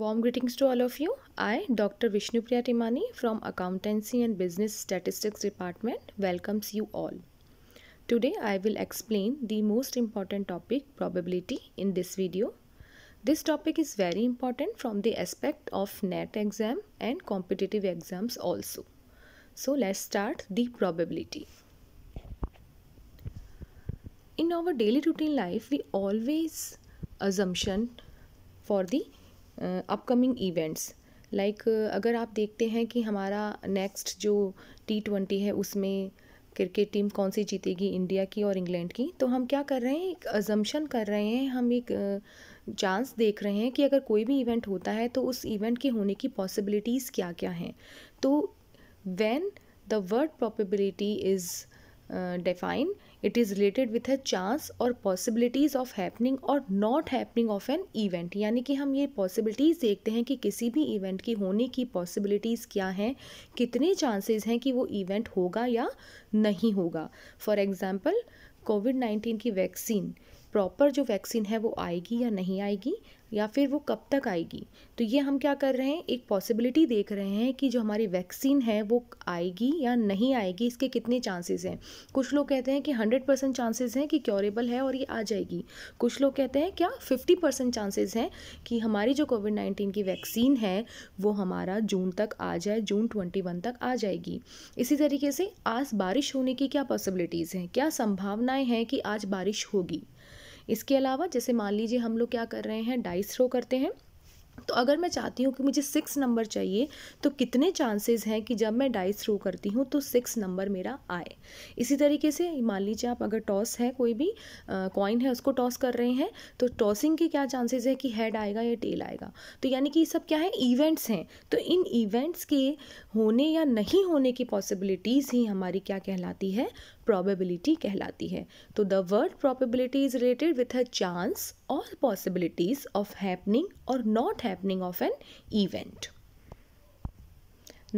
Warm greetings to all of you. I, Dr. Vishnupriya Timani from Accountancy and Business Statistics Department welcomes you all. Today I will explain the most important topic probability in this video. This topic is very important from the aspect of NET exam and competitive exams also. So let's start the probability. In our daily routine life we always assumption for the upcoming events like अगर आप देखते हैं कि हमारा next जो T twenty है उसमें cricket team कौन सी जीतेगी इंडिया की और इंग्लैंड की तो हम क्या कर रहे हैं एक अजम्पन कर रहे हैं हम एक चांस uh, देख रहे हैं कि अगर कोई भी इवेंट होता है तो उस इवेंट के होने की पॉसिबिलिटीज़ क्या क्या हैं तो when the word probability is define it is related with a chance और पॉसिबिलिटीज ऑफ हैपनिंग और not happening of an event यानी कि हम ये पॉसिबिलिटीज देखते हैं कि किसी भी इवेंट की होने की पॉसिबिलिटीज क्या हैं कितने चांसेस हैं कि वो इवेंट होगा या नहीं होगा फॉर एग्जाम्पल कोविड नाइन्टीन की वैक्सीन प्रॉपर जो वैक्सीन है वो आएगी या नहीं आएगी या फिर वो कब तक आएगी तो ये हम क्या कर रहे हैं एक पॉसिबिलिटी देख रहे हैं कि जो हमारी वैक्सीन है वो आएगी या नहीं आएगी इसके कितने चांसेस हैं कुछ लोग कहते हैं कि हंड्रेड परसेंट चांसेज़ हैं कि क्योरेबल है और ये आ जाएगी कुछ लोग कहते हैं क्या फिफ्टी परसेंट चांसेज़ हैं कि हमारी जो कोविड नाइन्टीन की वैक्सीन है वो हमारा जून तक आ जाए जून ट्वेंटी वन तक आ जाएगी इसी तरीके से आज बारिश होने की क्या पॉसिबिलिटीज़ हैं क्या संभावनाएँ हैं कि आज बारिश होगी इसके अलावा जैसे मान लीजिए हम लोग क्या कर रहे हैं डाइस थ्रो करते हैं तो अगर मैं चाहती हूँ कि मुझे सिक्स नंबर चाहिए तो कितने चांसेस हैं कि जब मैं डाइस थ्रो करती हूँ तो सिक्स नंबर मेरा आए इसी तरीके से मान लीजिए आप अगर टॉस है कोई भी कॉइन है उसको टॉस कर रहे हैं तो टॉसिंग के क्या चांसेस है कि हेड आएगा या टेल आएगा तो यानी कि ये सब क्या है इवेंट्स हैं तो इन इवेंट्स के होने या नहीं होने की पॉसिबिलिटीज़ ही हमारी क्या कहलाती है प्रॉबेबिलिटी कहलाती है तो the word probability is related with a chance और पॉसिबिलिटीज़ ऑफ हैपनिंग और not happening of an event.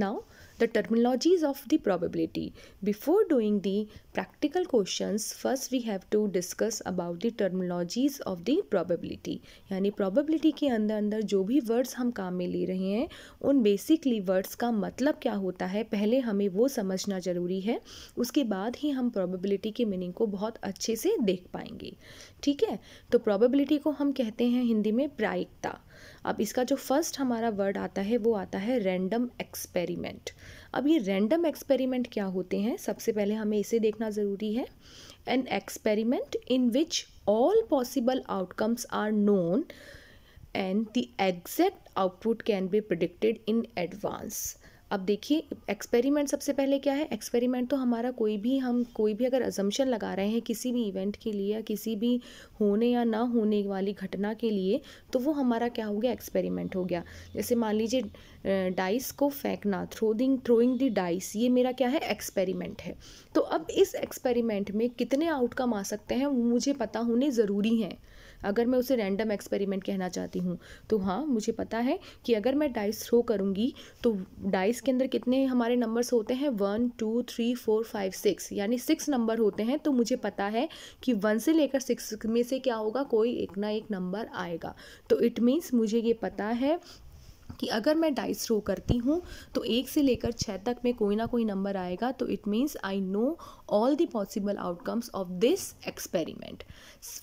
Now, the terminologies of the probability. Before doing the practical questions, first we have to discuss about the terminologies of the probability. yani probability ke andar andar jo bhi words hum kaam mein le rahe hain un basically words ka matlab kya hota hai pehle hame wo samajhna zaruri hai uske baad hi hum probability ke meaning ko bahut acche se dekh payenge theek hai to probability ko hum kehte hain hindi mein prayikta अब इसका जो first हमारा word आता है वो आता है random experiment अब ये रैंडम एक्सपेरिमेंट क्या होते हैं सबसे पहले हमें इसे देखना ज़रूरी है an experiment in which all possible outcomes are known and the exact output can be predicted in advance अब देखिए एक्सपेरिमेंट सबसे पहले क्या है एक्सपेरिमेंट तो हमारा कोई भी हम कोई भी अगर अजम्पन लगा रहे हैं किसी भी इवेंट के लिए या किसी भी होने या ना होने वाली घटना के लिए तो वो हमारा क्या हो गया एक्सपेरिमेंट हो गया जैसे मान लीजिए डाइस को फेंकना थ्रोदिंग थ्रोइंग दी डाइस ये मेरा क्या है एक्सपेरिमेंट है तो अब इस एक्सपेरिमेंट में कितने आउटकम आ सकते हैं वो मुझे पता होने ज़रूरी हैं अगर मैं उसे रैंडम एक्सपेरिमेंट कहना चाहती हूँ तो हाँ मुझे पता है कि अगर मैं डाइस थ्रो करूँगी तो डाइस के अंदर कितने हमारे नंबर्स होते हैं one two three four five six यानी सिक्स नंबर होते हैं तो मुझे पता है कि वन से लेकर सिक्स में से क्या होगा कोई एक ना एक नंबर आएगा तो इट मीन्स मुझे ये पता है कि अगर मैं डाइस रो करती हूँ तो एक से लेकर छः तक में कोई ना कोई नंबर आएगा तो it means I know all the possible outcomes of this experiment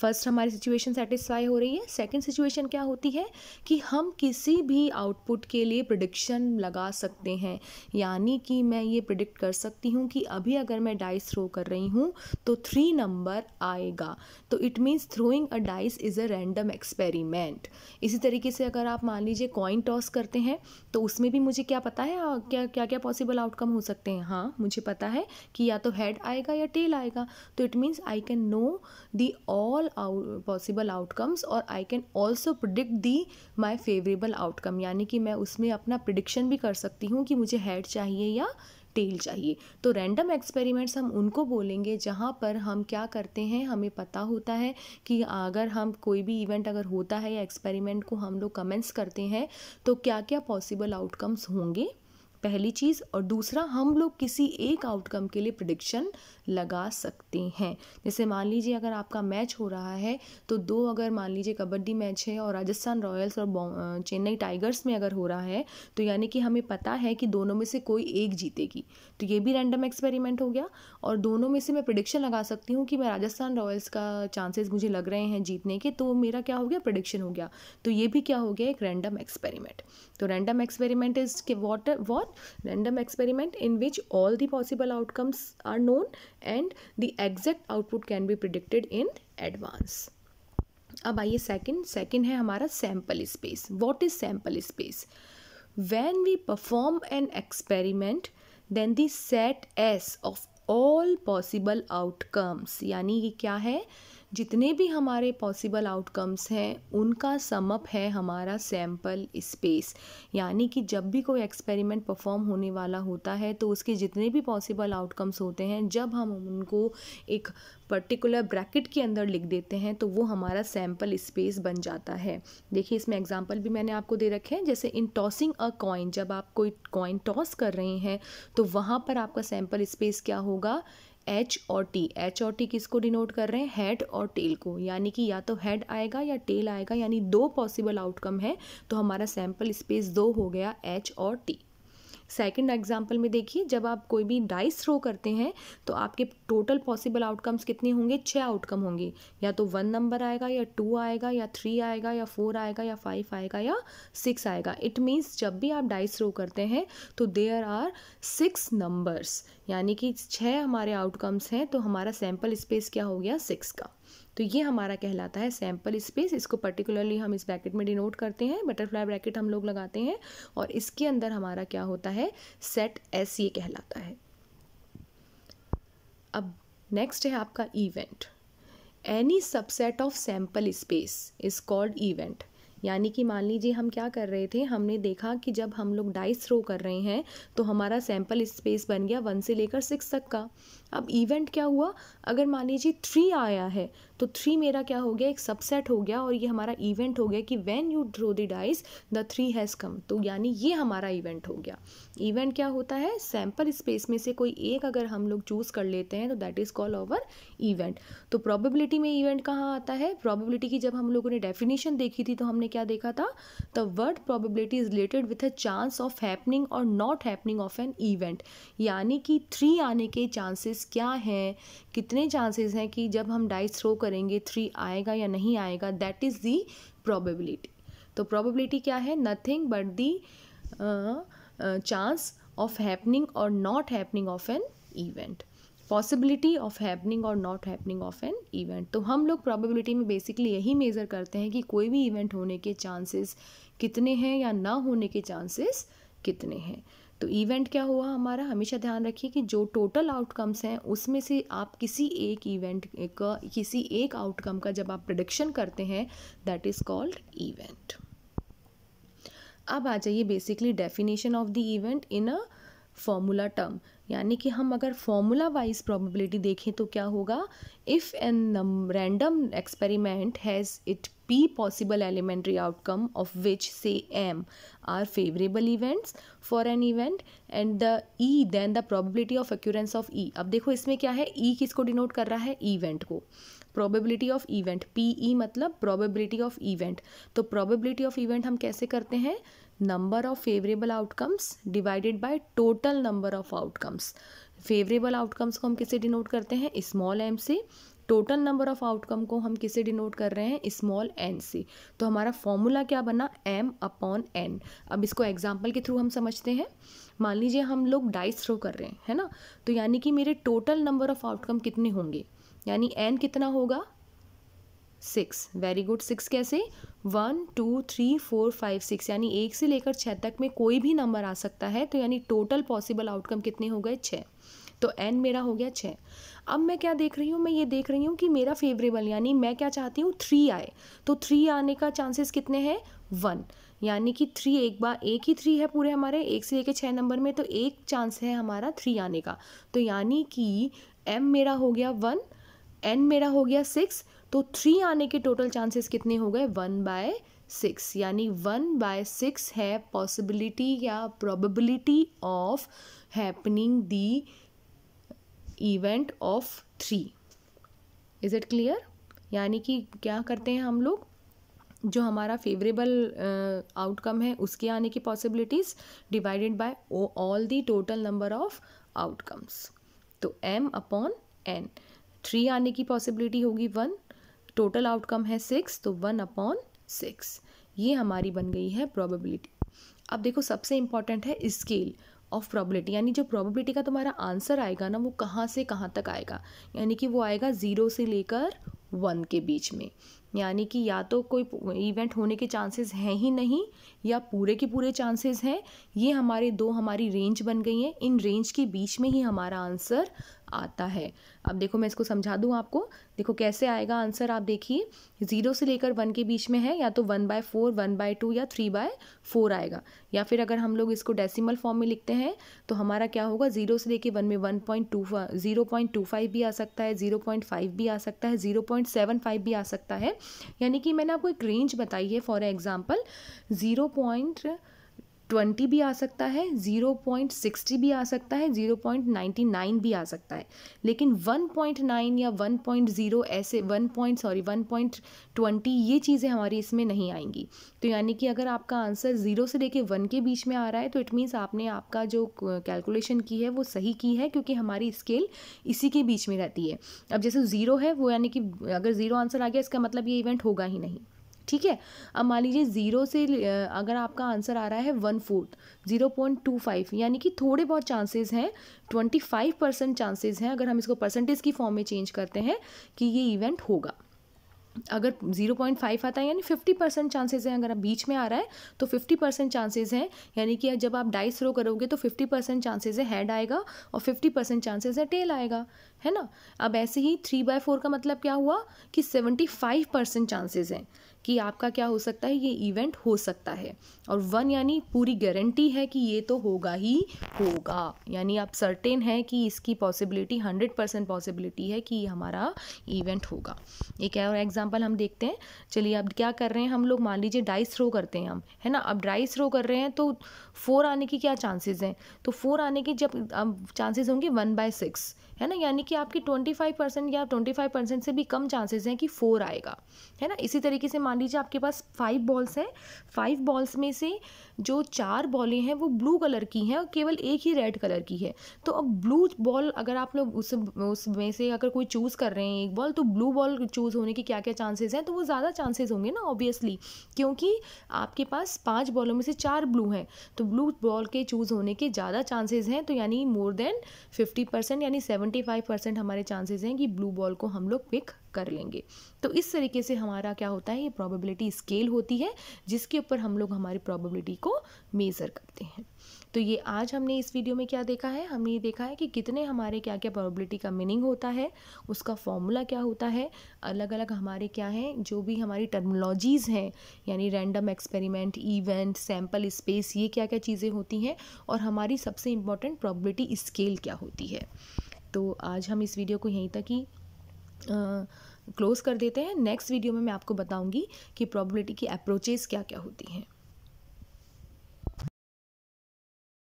first हमारी सिचुएशन सेटिस्फाई हो रही है सेकंड सिचुएशन क्या होती है कि हम किसी भी आउटपुट के लिए प्रडिक्शन लगा सकते हैं यानी कि मैं ये प्रडिक्ट कर सकती हूँ कि अभी अगर मैं डाइस थ्रो कर रही हूँ तो थ्री नंबर आएगा तो it means throwing a dice is a random experiment इसी तरीके से अगर आप मान लीजिए कॉइन टॉस कर करते हैं तो उसमें भी मुझे क्या पता है क्या क्या क्या पॉसिबल आउटकम हो सकते हैं हाँ मुझे पता है कि या तो हेड आएगा या टेल आएगा तो it means I can know the all possible outcomes और I can also predict the my favourable outcome यानी कि मैं उसमें अपना प्रिडिक्शन भी कर सकती हूँ कि मुझे हेड चाहिए या टेल चाहिए तो रैंडम एक्सपेरिमेंट्स हम उनको बोलेंगे जहाँ पर हम क्या करते हैं हमें पता होता है कि अगर हम कोई भी इवेंट अगर होता है या एक्सपेरिमेंट को हम लोग कमेंट्स करते हैं तो क्या क्या पॉसिबल आउटकम्स होंगे पहली चीज़ और दूसरा हम लोग किसी एक आउटकम के लिए प्रडिक्शन लगा सकते हैं जैसे मान लीजिए अगर आपका मैच हो रहा है तो दो अगर मान लीजिए कबड्डी मैच है और राजस्थान रॉयल्स और चेन्नई टाइगर्स में अगर हो रहा है तो यानी कि हमें पता है कि दोनों में से कोई एक जीतेगी तो ये भी रैंडम एक्सपेरिमेंट हो गया और दोनों में से मैं प्रडिक्शन लगा सकती हूँ कि मैं राजस्थान रॉयल्स का चांसेस मुझे लग रहे हैं जीतने के तो मेरा क्या हो गया प्रडिक्शन हो गया तो ये भी क्या हो गया एक रैंडम एक्सपेरिमेंट तो रैंडम एक्सपेरिमेंट इज के what what random experiment in which all the possible outcomes are known and the exact output can be predicted in advance. अब आइए सेकंड सेकंड है हमारा sample space what is sample space when we perform an experiment then the set S of all possible outcomes यानी ये क्या है जितने भी हमारे पॉसिबल आउटकम्स हैं उनका समअप है हमारा सैम्पल स्पेस यानी कि जब भी कोई एक्सपेरिमेंट परफॉर्म होने वाला होता है तो उसके जितने भी पॉसिबल आउटकम्स होते हैं जब हम उनको एक पर्टिकुलर ब्रैकेट के अंदर लिख देते हैं तो वो हमारा सैम्पल स्पेस बन जाता है देखिए इसमें एग्जाम्पल भी मैंने आपको दे रखे हैं जैसे इन टॉसिंग अ कॉइन जब आप कोई कॉइन टॉस कर रहे हैं तो वहाँ पर आपका सैम्पल स्पेस क्या होगा एच और टी एच और टी किसको डिनोट कर रहे हैं हेड और टेल को यानी कि या तो हेड आएगा या टेल आएगा यानी दो पॉसिबल आउटकम है तो हमारा सैम्पल स्पेस दो हो गया एच और टी सेकेंड एग्जाम्पल में देखिए जब आप कोई भी डाइस थ्रो करते हैं तो आपके टोटल पॉसिबल आउटकम्स कितने होंगे छः आउटकम होंगे या तो वन नंबर आएगा या टू आएगा या थ्री आएगा या फोर आएगा या फाइव आएगा या सिक्स आएगा इट मीन्स जब भी आप डाइस थ्रो करते हैं तो देयर आर सिक्स नंबर्स यानी कि छः हमारे आउटकम्स हैं तो हमारा सैम्पल स्पेस क्या हो गया सिक्स का तो ये हमारा कहलाता है सैम्पल स्पेस इसको पर्टिकुलरली हम इस ब्रैकेट में डिनोट करते हैं बटरफ्लाई ब्रैकेट हम लोग लगाते हैं और इसके अंदर हमारा क्या होता है सेट एस ये कहलाता है अब नेक्स्ट है आपका event any subset of sample space is called event यानी कि मान लीजिए हम क्या कर रहे थे हमने देखा कि जब हम लोग डाइस थ्रो कर रहे हैं तो हमारा सैंपल स्पेस बन गया वन से लेकर सिक्स तक का अब इवेंट क्या हुआ अगर मान लीजिए थ्री आया है तो थ्री मेरा क्या हो गया एक सबसेट हो गया और ये हमारा इवेंट हो गया कि when you draw the dice the three has come तो यानी ये हमारा इवेंट हो गया इवेंट क्या होता है सैम्पल स्पेस में से कोई एक अगर हम लोग चूज़ कर लेते हैं तो that is call our event तो प्रॉबिबिलिटी में इवेंट कहाँ आता है प्रॉबिबिलिटी की जब हम लोगों ने डेफिनेशन देखी थी तो हमने क्या देखा था the word probability is related with a chance of happening और not happening of an event यानी कि थ्री आने के चांसेस क्या हैं कितने चांसेस हैं कि जब हम डाइस थ्रो कर करेंगे थ्री आएगा या नहीं आएगा दैट इज़ दी प्रोबेबिलिटी तो प्रोबेबिलिटी क्या है nothing but the chance of happening और not happening of an event possibility of happening और not happening of an event तो हम लोग प्रोबेबिलिटी में बेसिकली यही मेज़र करते हैं कि कोई भी इवेंट होने के चांसेस कितने हैं या ना होने के चांसेस कितने हैं तो इवेंट क्या हुआ हमारा हमेशा ध्यान रखिए कि जो टोटल आउटकम्स हैं उसमें से आप किसी एक इवेंट का किसी एक आउटकम का जब आप प्रडिक्शन करते हैं दैट इज़ कॉल्ड इवेंट अब आ जाइए basically definition of the event in a formula term यानी कि हम अगर फॉर्मूला वाइज प्रोबेबिलिटी देखें तो क्या होगा if an random experiment has it p possible elementary outcome of which say m are favourable events for an event and the E then the probability of occurrence of E अब देखो इसमें क्या है ई e किसको denote कर रहा है event को probability of event P E मतलब प्रोबेबिलिटी ऑफ इवेंट तो प्रोबेबिलिटी ऑफ इवेंट हम कैसे करते हैं number of favourable outcomes divided by total number of outcomes favourable outcomes को हम किसे डिनोट करते हैं स्मॉल एम से टोटल नंबर ऑफ आउटकम को हम किसे डिनोट कर रहे हैं स्मॉल एन से तो हमारा फॉर्मूला क्या बना एम अपॉन एन अब इसको एग्जाम्पल के थ्रू हम समझते हैं मान लीजिए हम लोग डाइस थ्रो कर रहे हैं है ना तो यानी कि मेरे टोटल नंबर ऑफ आउटकम कितने होंगे यानी एन कितना होगा सिक्स वेरी गुड सिक्स कैसे one two three four five six यानी एक से लेकर छः तक में कोई भी नंबर आ सकता है तो यानी टोटल पॉसिबल आउटकम कितने हो गए छः तो एन मेरा हो गया छः अब मैं क्या देख रही हूँ मैं ये देख रही हूँ कि मेरा फेवरेबल यानी मैं क्या चाहती हूँ थ्री आए तो थ्री आने का चांसेस कितने हैं वन यानी कि थ्री एक बार एक ही थ्री है पूरे हमारे एक से लेकर छः नंबर में तो एक चांस है हमारा थ्री आने का तो यानी कि एम मेरा हो गया वन एन मेरा हो गया सिक्स तो थ्री आने के टोटल चांसेस कितने हो गए वन बाय सिक्स यानी वन बाय सिक्स है पॉसिबिलिटी या probability of happening the event of three is it clear यानी कि क्या करते हैं हम लोग जो हमारा फेवरेबल आउटकम uh, है उसके आने की possibilities divided by all the total number of outcomes तो एम अपॉन एन थ्री आने की पॉसिबिलिटी होगी वन टोटल आउटकम है सिक्स तो वन अपॉन सिक्स ये हमारी बन गई है प्रोबेबिलिटी अब देखो सबसे इम्पॉर्टेंट है स्केल ऑफ प्रोबेबिलिटी यानी जो प्रोबेबिलिटी का तुम्हारा आंसर आएगा ना वो कहाँ से कहाँ तक आएगा यानी कि वो आएगा ज़ीरो से लेकर वन के बीच में यानी कि या तो कोई इवेंट होने के चांसेस हैं ही नहीं या पूरे के पूरे चांसेस हैं ये हमारे दो हमारी रेंज बन गई हैं इन रेंज के बीच में ही हमारा आंसर आता है अब देखो मैं इसको समझा दूँ आपको देखो कैसे आएगा आंसर आप देखिए ज़ीरो से लेकर वन के बीच में है या तो one by four one by two या थ्री बाय फोर आएगा या फिर अगर हम लोग इसको डेसिमल फॉर्म में लिखते हैं तो हमारा क्या होगा ज़ीरो से लेकर वन में one point two zero point two five भी आ सकता है ज़ीरो पॉइंट फाइव भी आ सकता है ज़ीरो पॉइंट सेवन फाइव भी आ सकता है यानी कि मैंने आपको एक रेंज बताई है for example zero point twenty भी आ सकता है ज़ीरो पॉइंट सिक्सटी भी आ सकता है ज़ीरो पॉइंट नाइन्टी नाइन भी आ सकता है लेकिन वन पॉइंट नाइन या वन पॉइंट ज़ीरो ऐसे one point sorry one point twenty ये चीज़ें हमारी इसमें नहीं आएंगी तो यानी कि अगर आपका आंसर ज़ीरो से लेके वन के बीच में आ रहा है तो इट मीन्स आपने आपका जो कैलकुलेशन की है वो सही की है क्योंकि हमारी स्केल इसी के बीच में रहती है अब जैसे ज़ीरो है वो यानी कि अगर ज़ीरो आंसर आ गया इसका मतलब ये इवेंट होगा ही नहीं ठीक है अब मान लीजिए ज़ीरो से अगर आपका आंसर आ रहा है one fourth zero point two five यानी कि थोड़े बहुत चांसेस हैं ट्वेंटी फाइव परसेंट चांसेज हैं अगर हम इसको परसेंटेज की फॉर्म में चेंज करते हैं कि ये इवेंट होगा अगर 0.5 आता है यानी 50 परसेंट चांसेज हैं अगर आप बीच में आ रहा है तो 50 परसेंट चांसेज हैं यानी कि जब आप डाइस थ्रो करोगे तो 50 परसेंट चांसेज है हेड आएगा और 50 परसेंट चांसेज है टेल आएगा है ना अब ऐसे ही थ्री बाय फोर का मतलब क्या हुआ कि 75 परसेंट चांसेज हैं कि आपका क्या हो सकता है ये इवेंट हो सकता है और वन यानी पूरी गारंटी है कि ये तो होगा ही होगा यानी आप सर्टेन है कि इसकी पॉसिबिलिटी हंड्रेड परसेंट पॉसिबिलिटी है कि हमारा इवेंट होगा एक और एग्जाम्पल हम देखते हैं चलिए अब क्या कर रहे हैं हम लोग मान लीजिए डाइस थ्रो करते हैं हम है ना अब डाइस थ्रो कर रहे हैं तो फोर आने की क्या चांसेज हैं तो फोर आने की जब चांसेज होंगे वन बाय सिक्स है ना यानी कि आपकी ट्वेंटी फाइव परसेंट या ट्वेंटी फाइव परसेंट से भी कम चांसेज हैं कि फोर आएगा है ना इसी तरीके से मान मान लीजिए आपके पास फाइव बॉल्स हैं फाइव बॉल्स में से जो चार बॉलें हैं वो ब्लू कलर की हैं और केवल एक ही रेड कलर की है तो अब ब्लू बॉल अगर आप लोग उस उसमें से अगर कोई चूज़ कर रहे हैं एक बॉल तो ब्लू बॉल चूज़ होने के क्या क्या चांसेस हैं तो वो ज़्यादा चांसेस होंगे ना ऑब्वियसली क्योंकि आपके पास पाँच बॉलों में से चार ब्लू हैं तो ब्लू बॉल के चूज़ होने के ज़्यादा चांसेज हैं तो यानी मोर देन फिफ्टी परसेंट यानी सेवेंटी फाइव परसेंट हमारे चांसेज हैं कि ब्लू बॉल को हम लोग पिक कर लेंगे तो इस तरीके से हमारा क्या होता है ये प्रोबेबिलिटी स्केल होती है जिसके ऊपर हम लोग हमारी प्रोबेबिलिटी को मेज़र करते हैं तो ये आज हमने इस वीडियो में क्या देखा है हमने ये देखा है कि कितने हमारे क्या क्या प्रोबेबिलिटी का मीनिंग होता है उसका फॉर्मूला क्या होता है अलग अलग हमारे क्या हैं जो भी हमारी टर्मोलॉजीज़ हैं यानी random experiment event sample space ये क्या क्या चीज़ें होती हैं और हमारी सबसे इम्पॉर्टेंट प्रॉबिलिटी स्केल क्या होती है तो आज हम इस वीडियो को यहीं तक ही क्लोज़ कर देते हैं नेक्स्ट वीडियो में मैं आपको बताऊंगी कि प्रोबेबिलिटी की अप्रोचेज़ क्या क्या होती हैं